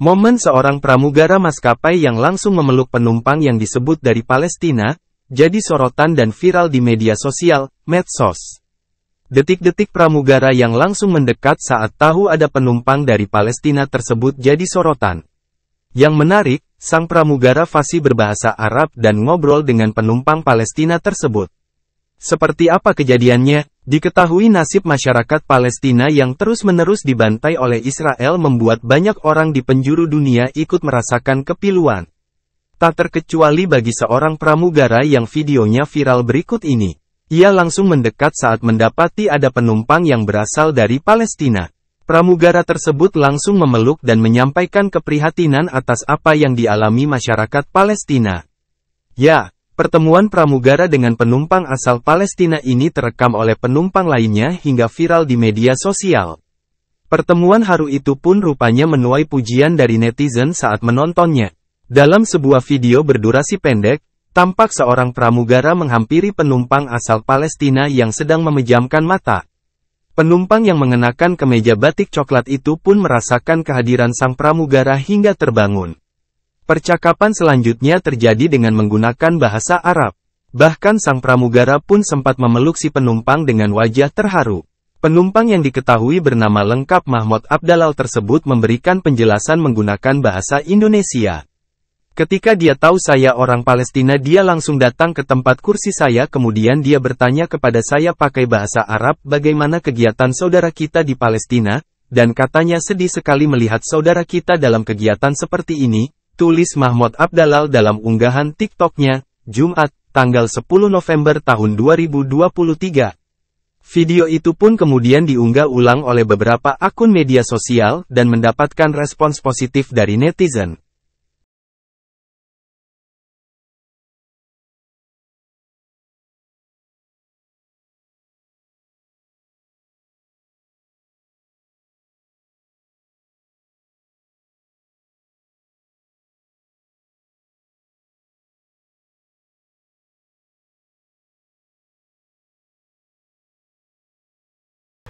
Momen seorang pramugara maskapai yang langsung memeluk penumpang yang disebut dari Palestina, jadi sorotan dan viral di media sosial, medsos. Detik-detik pramugara yang langsung mendekat saat tahu ada penumpang dari Palestina tersebut jadi sorotan. Yang menarik, sang pramugara fasih berbahasa Arab dan ngobrol dengan penumpang Palestina tersebut. Seperti apa kejadiannya? Diketahui nasib masyarakat Palestina yang terus-menerus dibantai oleh Israel membuat banyak orang di penjuru dunia ikut merasakan kepiluan. Tak terkecuali bagi seorang pramugara yang videonya viral berikut ini. Ia langsung mendekat saat mendapati ada penumpang yang berasal dari Palestina. Pramugara tersebut langsung memeluk dan menyampaikan keprihatinan atas apa yang dialami masyarakat Palestina. Ya, Pertemuan pramugara dengan penumpang asal Palestina ini terekam oleh penumpang lainnya hingga viral di media sosial. Pertemuan haru itu pun rupanya menuai pujian dari netizen saat menontonnya. Dalam sebuah video berdurasi pendek, tampak seorang pramugara menghampiri penumpang asal Palestina yang sedang memejamkan mata. Penumpang yang mengenakan kemeja batik coklat itu pun merasakan kehadiran sang pramugara hingga terbangun. Percakapan selanjutnya terjadi dengan menggunakan bahasa Arab. Bahkan sang pramugara pun sempat memeluk si penumpang dengan wajah terharu. Penumpang yang diketahui bernama lengkap Mahmud Abdalal tersebut memberikan penjelasan menggunakan bahasa Indonesia. Ketika dia tahu saya orang Palestina dia langsung datang ke tempat kursi saya kemudian dia bertanya kepada saya pakai bahasa Arab bagaimana kegiatan saudara kita di Palestina, dan katanya sedih sekali melihat saudara kita dalam kegiatan seperti ini, tulis Mahmud Abdalal dalam unggahan TikToknya, Jumat, tanggal 10 November tahun 2023. Video itu pun kemudian diunggah ulang oleh beberapa akun media sosial dan mendapatkan respons positif dari netizen.